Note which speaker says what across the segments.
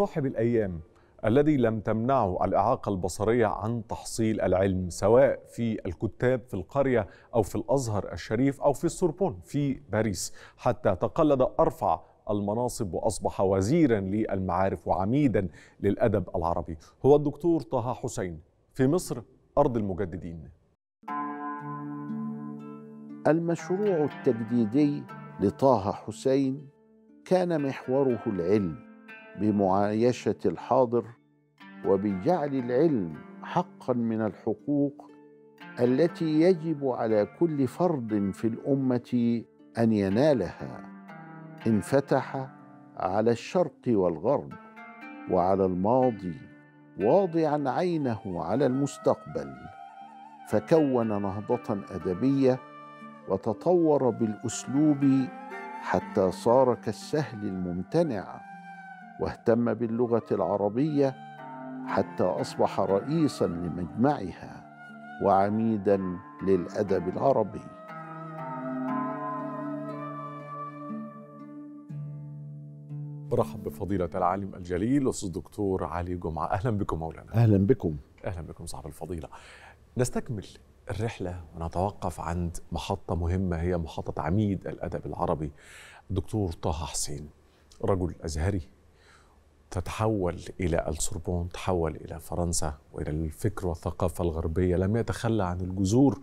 Speaker 1: صاحب الأيام الذي لم تمنعه الإعاقة البصرية عن تحصيل العلم سواء في الكتاب في القرية أو في الأزهر الشريف أو في السوربون في باريس حتى تقلد أرفع المناصب وأصبح وزيرا للمعارف وعميدا للأدب العربي هو الدكتور طه
Speaker 2: حسين في مصر أرض المجددين المشروع التجديدي لطه حسين كان محوره العلم بمعايشه الحاضر وبجعل العلم حقا من الحقوق التي يجب على كل فرد في الامه ان ينالها انفتح على الشرق والغرب وعلى الماضي واضعا عينه على المستقبل فكون نهضه ادبيه وتطور بالاسلوب حتى صار كالسهل الممتنع واهتم باللغه العربيه حتى اصبح رئيسا لمجمعها وعميدا للادب العربي
Speaker 1: برحب بفضيلة العالم الجليل الأستاذ الدكتور علي جمعة أهلا بكم مولانا
Speaker 2: أهلا بكم
Speaker 1: أهلا بكم صاحب الفضيلة نستكمل الرحلة ونتوقف عند محطة مهمة هي محطة عميد الأدب العربي الدكتور طه حسين رجل أزهري تتحول إلى السوربون تحول إلى فرنسا وإلى الفكر والثقافة الغربية لم يتخلى عن الجذور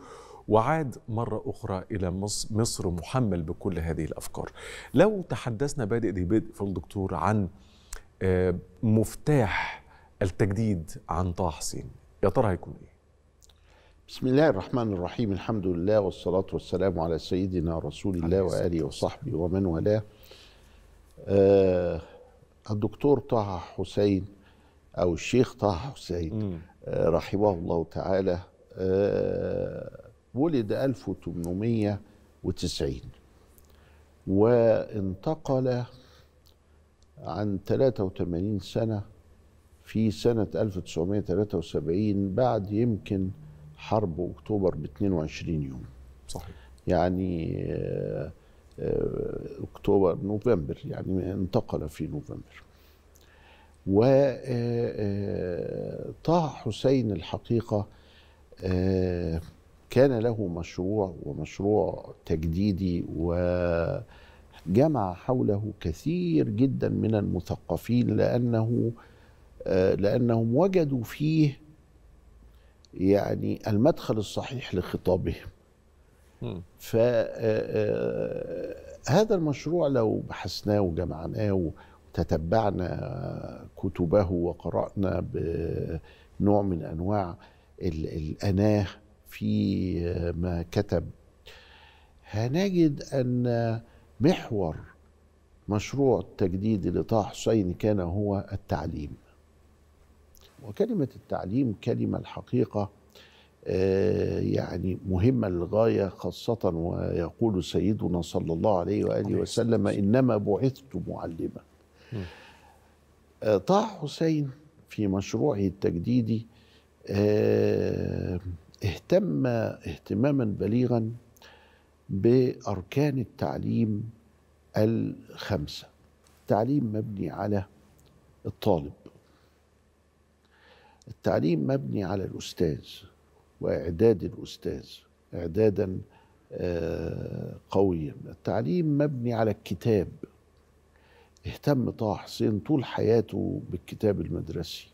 Speaker 1: وعاد مرة أخرى إلى مصر محمل بكل هذه الأفكار لو تحدثنا بادئ ذي بدء في الدكتور عن آه، مفتاح التجديد عن طه
Speaker 2: حسين يا ترى هيكون إيه؟ بسم الله الرحمن الرحيم الحمد لله والصلاة والسلام على سيدنا رسول الله وآله وصحبه ومن والاه آه الدكتور طه حسين او الشيخ طه حسين آه، رحمه الله تعالى آه، ولد 1890 وانتقل عن 83 سنة في سنة 1973 بعد يمكن حرب أكتوبر ب 22 يوم صحيح يعني آه، آه، اكتوبر نوفمبر يعني انتقل في نوفمبر وطه آه، آه، حسين الحقيقه كان له مشروع ومشروع تجديدي وجمع حوله كثير جدا من المثقفين لانه لانهم وجدوا فيه يعني المدخل الصحيح لخطابهم فهذا آه، آه، المشروع لو بحثناه وجمعناه وتتبعنا كتبه وقرأنا بنوع من أنواع الأناه في آه، ما كتب هنجد أن محور مشروع التجديد لطه حسين كان هو التعليم وكلمة التعليم كلمة الحقيقة آه، يعني مهمة للغاية خاصة ويقول سيدنا صلى الله عليه وآله وسلم إنما بعثت معلما آه، طه حسين في مشروعه التجديدي آه، اهتم اهتماما بليغا بأركان التعليم الخمسة التعليم مبني على الطالب التعليم مبني على الأستاذ واعداد الاستاذ اعدادا آه، قويا التعليم مبني على الكتاب اهتم طه حسين طول حياته بالكتاب المدرسي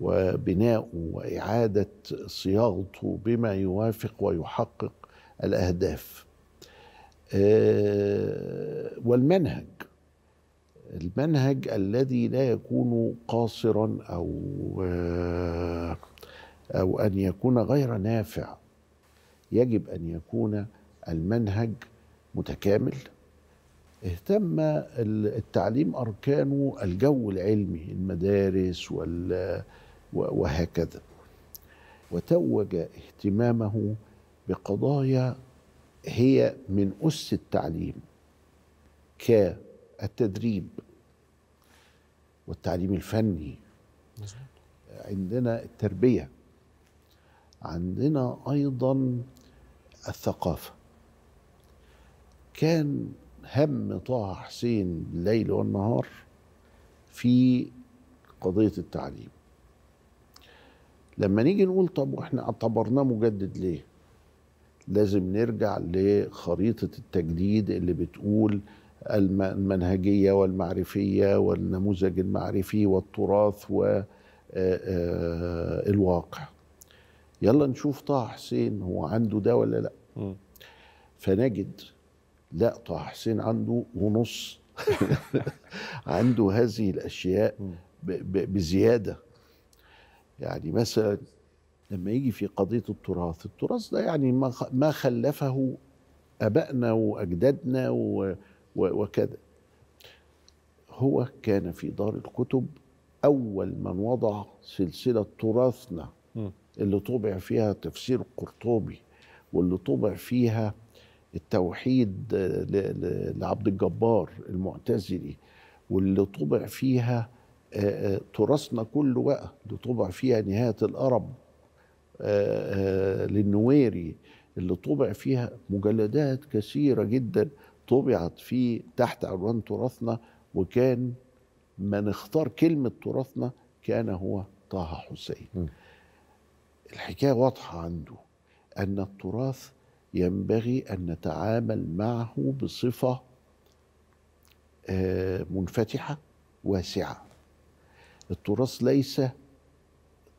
Speaker 2: وبناؤه واعاده صياغته بما يوافق ويحقق الاهداف آه، والمنهج المنهج الذي لا يكون قاصرا او آه، او ان يكون غير نافع يجب ان يكون المنهج متكامل اهتم التعليم اركانه الجو العلمي المدارس وهكذا وتوج اهتمامه بقضايا هي من أس التعليم كالتدريب والتعليم الفني عندنا التربية عندنا ايضا الثقافه كان هم طه حسين الليل والنهار في قضيه التعليم لما نيجي نقول طب واحنا اعتبرناه مجدد ليه لازم نرجع لخريطه التجديد اللي بتقول المنهجيه والمعرفيه والنموذج المعرفي والتراث والواقع يلا نشوف طه حسين هو عنده ده ولا لا م. فنجد لا طه حسين عنده ونص عنده هذه الاشياء بزياده يعني مثلا لما يجي في قضيه التراث التراث ده يعني ما خلفه ابائنا واجدادنا وكذا هو كان في دار الكتب اول من وضع سلسله تراثنا اللي طبع فيها تفسير قرطبي واللي طبع فيها التوحيد لعبد الجبار المعتزلي واللي طبع فيها تراثنا كله بقى اللي طبع فيها نهاية الأرب للنويري اللي طبع فيها مجلدات كثيرة جدا طبعت في تحت عنوان تراثنا وكان من اختار كلمة تراثنا كان هو طه حسين الحكايه واضحه عنده ان التراث ينبغي ان نتعامل معه بصفه آه، منفتحه واسعه التراث ليس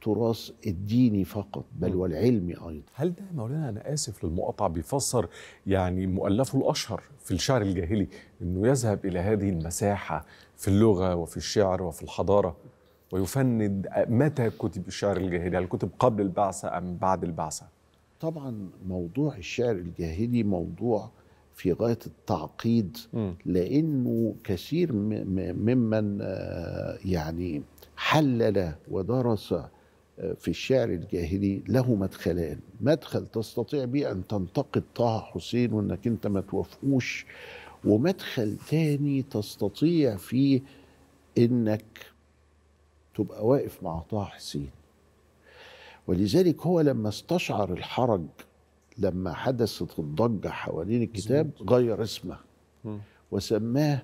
Speaker 2: تراث الديني فقط بل والعلمي ايضا هل ده مولانا انا اسف للمقاطعه بيفسر
Speaker 1: يعني مؤلفه الاشهر في الشعر الجاهلي انه يذهب الى هذه المساحه في اللغه وفي الشعر وفي الحضاره ويفند متى كتب الشعر الجاهلي؟ هل كتب قبل البعثة أم بعد البعثة؟
Speaker 2: طبعا موضوع الشعر الجاهلي موضوع في غاية التعقيد لأنه كثير ممن آه، يعني حلل ودرس آه، في الشعر الجاهلي له مدخلان مدخل تستطيع به أن تنتقد طه حسين وأنك أنت ما توافقوش ومدخل تاني تستطيع فيه أنك تبقى واقف مع طه حسين ولذلك هو لما استشعر الحرج لما حدثت الضجة حوالين الكتاب غير اسمه وسماه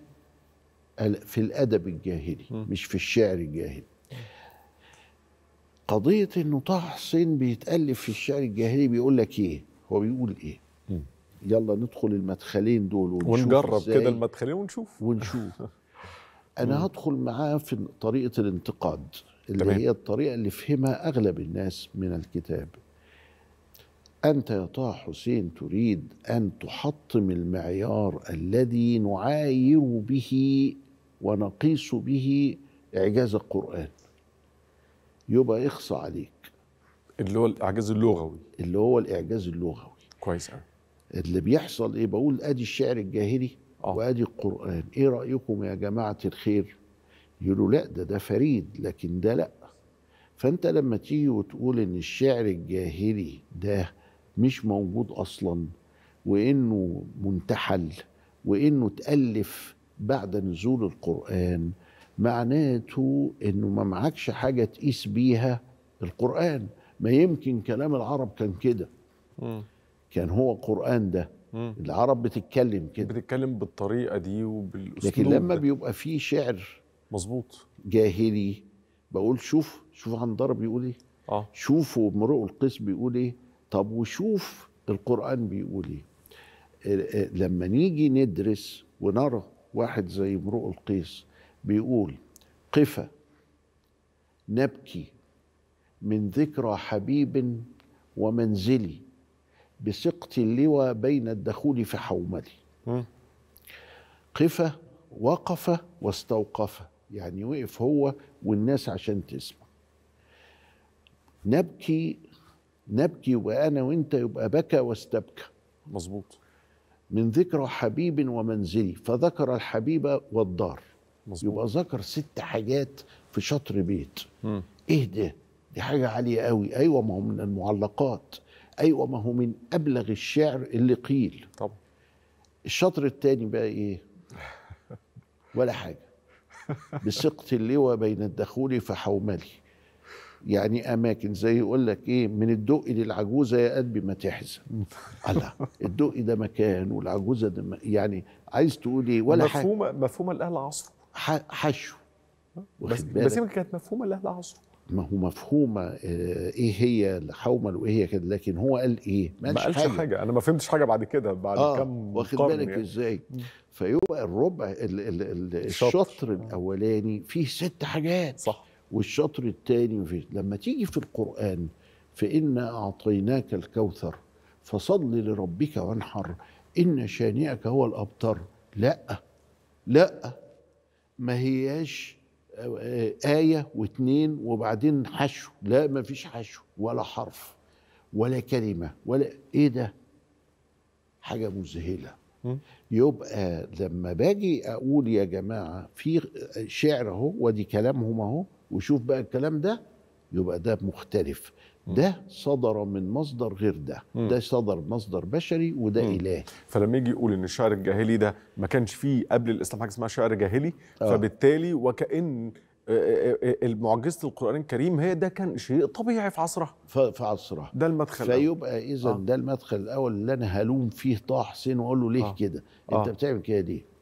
Speaker 2: في الأدب الجاهلي مش في الشعر الجاهلي قضية إنه طه حسين بيتألف في الشعر الجاهلي بيقول لك إيه؟ هو بيقول إيه؟ يلا ندخل المدخلين دول ونشوف ونجرب كده
Speaker 1: المدخلين ونشوف
Speaker 2: ونشوف انا هدخل معاه في طريقه الانتقاد اللي تمام. هي الطريقه اللي فهمها اغلب الناس من الكتاب انت يا طه حسين تريد ان تحطم المعيار الذي نعاير به ونقيس به اعجاز القران يبقى اخصى عليك اللي هو الاعجاز اللغوي اللي هو الاعجاز اللغوي كويس قوي اللي بيحصل ايه بقول ادي الشعر الجاهلي أوه. وادي القران ايه رايكم يا جماعه الخير يقولوا لا ده ده فريد لكن ده لا فانت لما تيجي وتقول ان الشعر الجاهلي ده مش موجود اصلا وانه منتحل وانه اتالف بعد نزول القران معناته انه ما معكش حاجه تقيس بيها القران ما يمكن كلام العرب كان كده كان هو القران ده مم. العرب بتتكلم كده بتتكلم بالطريقه دي وبالاسلوب لكن لما ده. بيبقى فيه شعر مظبوط جاهلي بقول شوف شوف عنضرة بيقول ايه اه شوفوا امرؤ القيس بيقول ايه طب وشوف القران بيقول ايه آه، لما نيجي ندرس ونرى واحد زي امرؤ القيس بيقول قفا نبكي من ذكرى حبيب ومنزلي بسقط اللوى بين الدخول في حوملي قف وقف واستوقف يعني وقف هو والناس عشان تسمع نبكي نبكي وانا وانت يبقى بكى واستبكى مظبوط من ذكرى حبيب ومنزلي فذكر الحبيبه والدار مظبوط. يبقى ذكر ست حاجات في شطر بيت م. ايه ده دي حاجه عاليه قوي ايوه ما هو من المعلقات ايوه ما هو من ابلغ الشعر اللي قيل طب الشطر الثاني بقى ايه ولا حاجه بسقط اللوى بين الدخول فحوملي يعني اماكن زي يقول لك ايه من الدق للعجوزه يا قلبي ما تحزن الله الدق ده مكان والعجوزه ده يعني عايز تقول ايه ولا مفهومة حاجه مفهومه مفهومه الاهل عصره حشو بس بس
Speaker 1: كانت مفهومه الاهل عصره
Speaker 2: ما هو مفهومه آه، ايه هي الحومل وايه هي كده لكن هو قال ايه ما قالش حاجة. حاجه انا ما فهمتش حاجه بعد كده بعد آه كم واخد بالك يعني. ازاي فيبقى الربع ال ال ال الشطر آه. الاولاني فيه ست حاجات صح والشطر الثاني لما تيجي في القران فانا اعطيناك الكوثر فصل لربك وانحر ان شانئك هو الابتر لا لا ما هياش آية واتنين وبعدين حشو لا مفيش حشو ولا حرف ولا كلمة ولا إيه ده حاجة مذهلة يبقى لما باجي أقول يا جماعة في شعر أهو ودي كلامهم أهو وشوف بقى الكلام ده يبقى ده مختلف ده صدر من مصدر غير ده م. ده صدر مصدر بشري وده
Speaker 1: م. إله فلما يجي يقول إن الشعر الجاهلي ده ما كانش فيه قبل الإسلام حاجة اسمها شعر جاهلي آه. فبالتالي وكأن آه، آه، آه، معجزة القرآن الكريم هي ده كان شيء طبيعي
Speaker 2: في عصرها في عصرها ده المدخل فيبقى إذا آه. ده المدخل الأول اللي أنا هلوم فيه طه حسين وأقول له ليه آه. كده أنت بتعمل كده ليه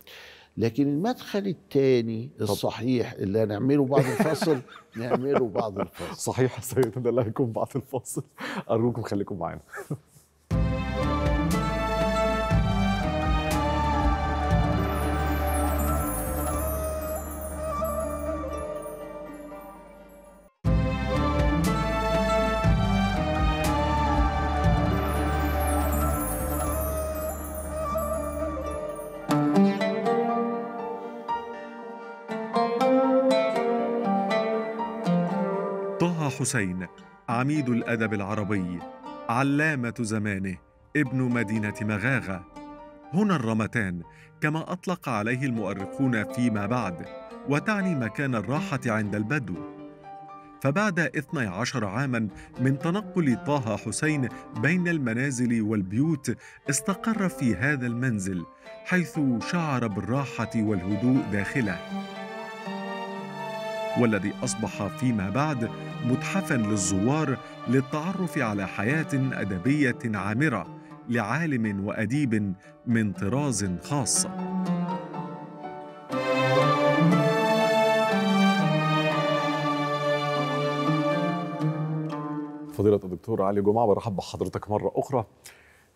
Speaker 2: لكن المدخل الثاني الصحيح اللي هنعمله بعد الفصل نعمله بعد الفصل صحيح سيدنا الله يكون بعد الفصل ارجوكم خليكم معانا
Speaker 1: حسين عميد الادب العربي علامه زمانه ابن مدينه مغاغه هنا الرمتان كما اطلق عليه المؤرخون فيما بعد وتعني مكان الراحه عند البدو فبعد 12 عاما من تنقل طه حسين بين المنازل والبيوت استقر في هذا المنزل حيث شعر بالراحه والهدوء داخله والذي أصبح فيما بعد متحفا للزوار للتعرف على حياة أدبية عامرة لعالم وأديب من طراز خاص. فضيلة الدكتور علي جمعة برحب بحضرتك مرة أخرى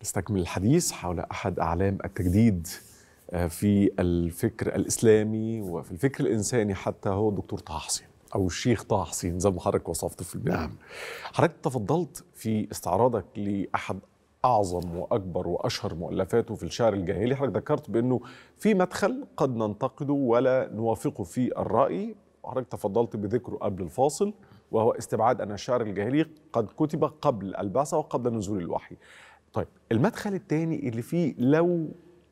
Speaker 1: نستكمل الحديث حول أحد أعلام التجديد آه، في الفكر الاسلامي وفي الفكر الانساني حتى هو الدكتور طه حسين او الشيخ طه حسين زي ما حضرتك وصفته في البدايه نعم حضرتك تفضلت في استعراضك لاحد اعظم واكبر واشهر مؤلفاته في الشعر الجاهلي حضرتك ذكرت بانه في مدخل قد ننتقده ولا نوافقه في الراي وحضرتك تفضلت بذكره قبل الفاصل وهو استبعاد ان الشعر الجاهلي قد كتب قبل البعثه وقبل نزول الوحي طيب المدخل الثاني اللي فيه لو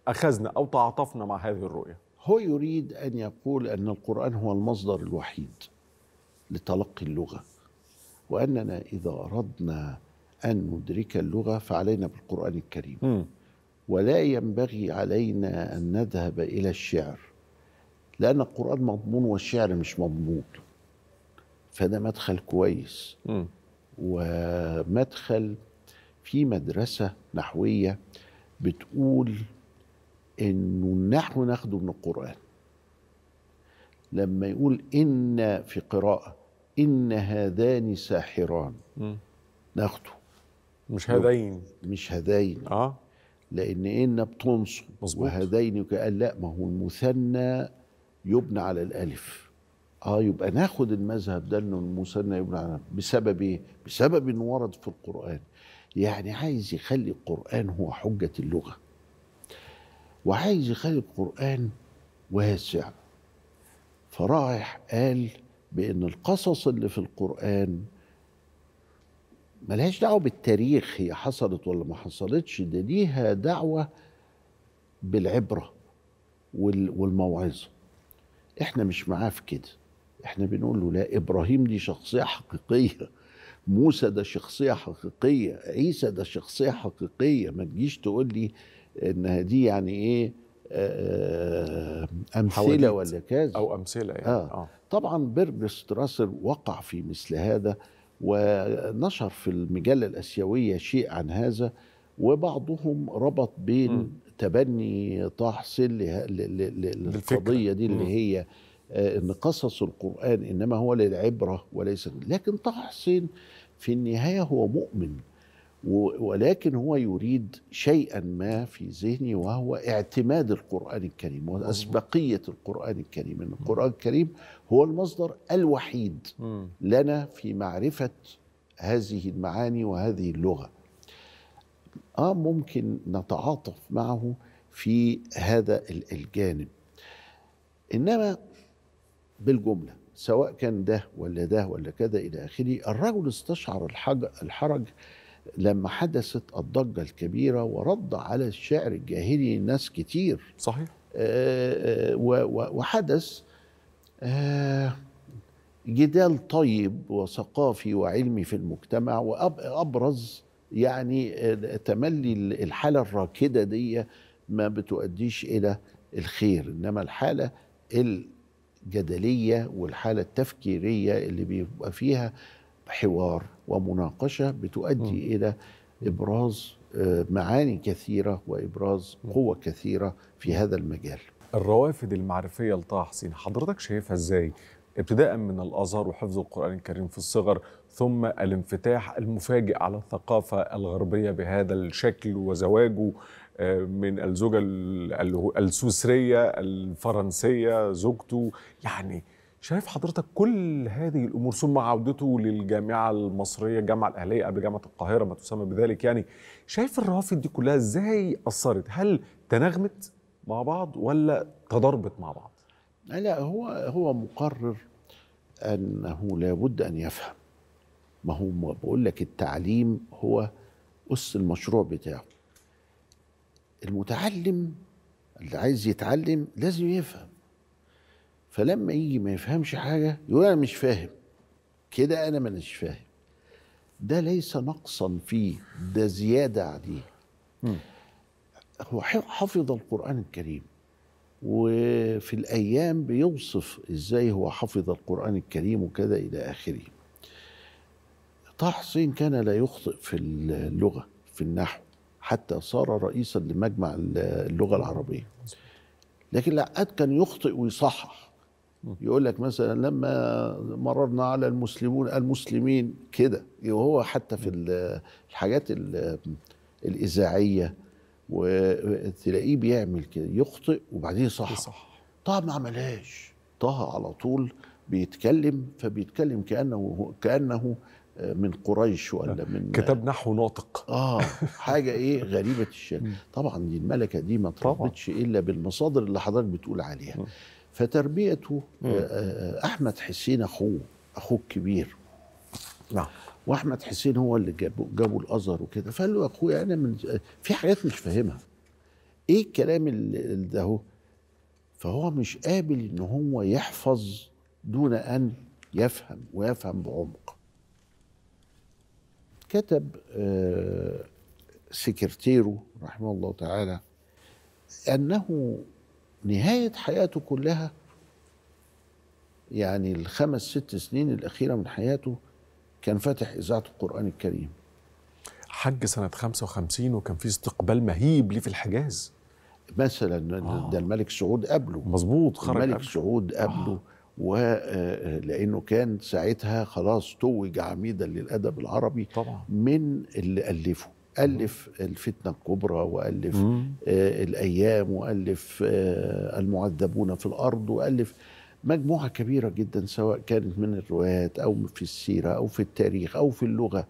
Speaker 1: أخذنا أو تعاطفنا مع هذه الرؤية
Speaker 2: هو يريد أن يقول أن القرآن هو المصدر الوحيد لتلقي اللغة وأننا إذا أردنا أن ندرك اللغة فعلينا بالقرآن الكريم م. ولا ينبغي علينا أن نذهب إلى الشعر لأن القرآن مضمون والشعر مش مضمون فده مدخل كويس م. ومدخل في مدرسة نحوية بتقول انه نحن ناخده من القران لما يقول ان في قراءه ان هذان ساحران ناخده مش هذين مش هذين اه لان ان بتنصب وهذين قال لا ما هو المثنى يبنى على الالف اه يبقى ناخد المذهب ده انه المثنى يبنى على بسبب ايه بسبب انه ورد في القران يعني عايز يخلي القران هو حجه اللغه وعايز يخلي القرآن واسع فرايح قال بأن القصص اللي في القرآن ملهاش دعوة بالتاريخ هي حصلت ولا ما حصلتش ده ليها دعوة بالعبرة والموعظة احنا مش معاه في كده احنا بنقول له لا ابراهيم دي شخصية حقيقية موسى ده شخصية حقيقية عيسى ده شخصية حقيقية ما تجيش تقول لي انها دي يعني ايه آه، آه، امثله ولا كذا او امثله يعني آه. آه. طبعا بيرج ستراسر وقع في مثل هذا ونشر في المجله الاسيويه شيء عن هذا وبعضهم ربط بين م. تبني طه حسين للقضيه دي اللي م. هي آه، ان قصص القران انما هو للعبره وليس لكن طه حسين في النهايه هو مؤمن ولكن هو يريد شيئا ما في ذهني وهو اعتماد القرآن الكريم وأسبقية القرآن الكريم أن القرآن الكريم هو المصدر الوحيد لنا في معرفة هذه المعاني وهذه اللغة آه ممكن نتعاطف معه في هذا الجانب إنما بالجملة سواء كان ده ولا ده ولا كذا إلى آخره الرجل استشعر الحج الحرج لما حدثت الضجة الكبيرة ورد على الشعر الجاهلي ناس كتير صحيح آه، آه، وحدث آه، جدال طيب وثقافي وعلمي في المجتمع وأبرز يعني تملي الحالة الراكدة دي ما بتؤديش إلى الخير إنما الحالة الجدلية والحالة التفكيرية اللي بيبقى فيها حوار ومناقشه بتؤدي م. الى ابراز آه، معاني كثيره وابراز قوه كثيره في هذا المجال. الروافد المعرفيه لطه حسين حضرتك
Speaker 1: شايفها ازاي؟ ابتداء من الازهر وحفظ القران الكريم في الصغر ثم الانفتاح المفاجئ على الثقافه الغربيه بهذا الشكل وزواجه آه، من الزوجه السويسريه الفرنسيه زوجته يعني شايف حضرتك كل هذه الامور ثم عودته للجامعه المصريه الجامعه الاهليه قبل جامعه القاهره ما تسمى بذلك يعني شايف الروافد دي كلها ازاي اثرت هل تناغمت مع بعض ولا تضربت مع بعض
Speaker 2: لا هو هو مقرر انه لابد ان يفهم ما هو بقول لك التعليم هو اس المشروع بتاعه المتعلم اللي عايز يتعلم لازم يفهم فلما يجي ما يفهمش حاجه يقول انا مش فاهم كده انا مانيش فاهم ده ليس نقصا فيه ده زياده عليه هو حفظ القران الكريم وفي الايام بيوصف ازاي هو حفظ القران الكريم وكذا الى اخره طه حسين كان لا يخطئ في اللغه في النحو حتى صار رئيسا لمجمع اللغه العربيه لكن لقات كان يخطئ ويصحح يقول لك مثلا لما مررنا على المسلمون المسلمين كده وهو حتى في الحاجات الاذاعيه وتلاقيه بيعمل كده يخطئ وبعدين يصحح صح طه ما عملهاش طه على طول بيتكلم فبيتكلم كانه كانه من قريش ولا آه. من كتاب نحو ناطق اه حاجه ايه غريبه الشكل طبعا دي الملكه دي ما تربطش الا بالمصادر اللي حضرتك بتقول عليها آه. فتربيته آه، آه، آه، احمد حسين اخوه اخوه الكبير نعم واحمد حسين هو اللي جابه جابه الازهر وكده فقال له يا اخويا يعني انا من في حاجات مش فاهمها ايه الكلام اللي ده هو فهو مش قابل ان هو يحفظ دون ان يفهم ويفهم بعمق كتب سكرتيره رحمه الله تعالى انه نهاية حياته كلها يعني الخمس ست سنين الأخيرة من حياته كان فاتح إذاعة القرآن الكريم حج سنة 55 وكان في استقبال مهيب ليه في الحجاز مثلا آه. ده الملك سعود قبله مظبوط خرج الملك قبل. سعود قبله آه. ولانه آه، آه، كان ساعتها خلاص توج عميدا للادب العربي طبعا. من اللي الفه ألف الفتنة الكبرى وألف آه الأيام وألف آه المعذبون في الأرض وألف مجموعة كبيرة جدا سواء كانت من الروايات أو في السيرة أو في التاريخ أو في اللغة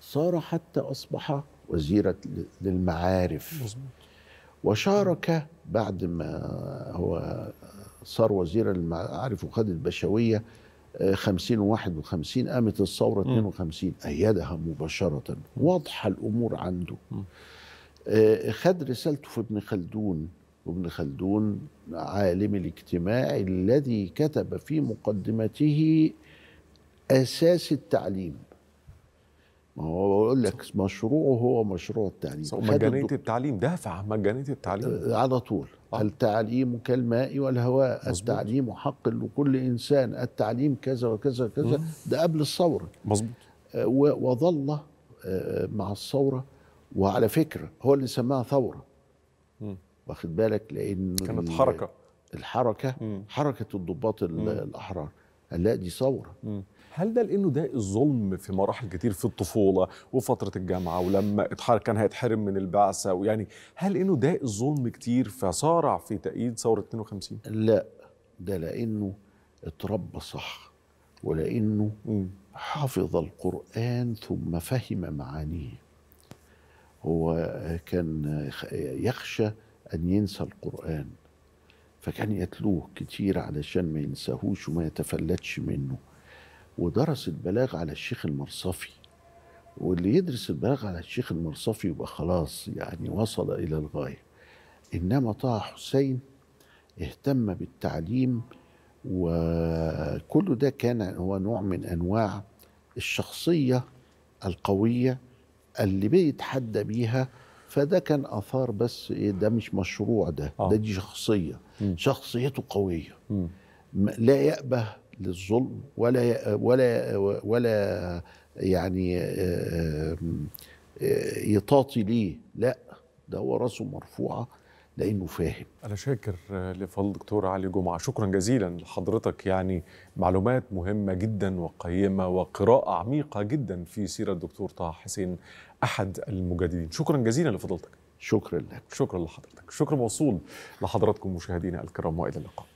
Speaker 2: صار حتى أصبح وزيرة للمعارف وشارك بعد ما هو صار وزيرا للمعارف وخد البشوية 50 و 51 قامت الثورة 52 أيدها مباشرة واضحة الأمور عنده آه، خد رسالته في ابن خلدون وابن خلدون عالم الاجتماع الذي كتب في مقدمته أساس التعليم ما هو بقول لك مشروعه هو مشروع التعليم مجانيه التعليم دافع عن مجانيه التعليم آه، على طول آه. التعليم كالماء والهواء مزبوط. التعليم حق لكل انسان التعليم كذا وكذا وكذا ده قبل الثوره مظبوط آه، وظل آه، مع الثوره وعلى فكره هو اللي سماها ثوره مم. واخد بالك لان كانت حركه الحركه مم. حركه الضباط الاحرار قال لا دي ثوره مم. هل ده لانه ده الظلم في مراحل كتير في
Speaker 1: الطفوله وفتره الجامعه ولما اتحرك كان هيتحرم من البعثه ويعني هل انه ده الظلم كتير فصارع في تأييد ثوره 52 لا ده لانه
Speaker 2: اتربى صح ولانه م. حفظ القرآن ثم فهم معانيه هو كان يخشى أن ينسى القرآن فكان يتلوه كتير علشان ما ينساهوش وما يتفلتش منه ودرس البلاغ على الشيخ المرصفي واللي يدرس البلاغ على الشيخ المرصفي يبقى خلاص يعني وصل إلى الغاية إنما طه حسين اهتم بالتعليم وكل ده كان هو نوع من أنواع الشخصية القوية اللي بيتحدى بيها فده كان اثار بس ايه ده مش مشروع ده آه. ده دي شخصيه م. شخصيته قويه م. لا يأبه للظلم ولا ولا ولا يعني آه، آه، آه، يطاطي ليه لا ده هو راسه مرفوعه لانه فاهم
Speaker 1: انا شاكر لفضل الدكتور علي جمعه شكرا جزيلا لحضرتك يعني معلومات مهمه جدا وقيمه وقراءه عميقه جدا في سيره الدكتور طه حسين احد المجادلين شكرا جزيلا لفضلتك شكرا لك شكرا لحضرتك شكرا موصول لحضراتكم مشاهدينا الكرام والى اللقاء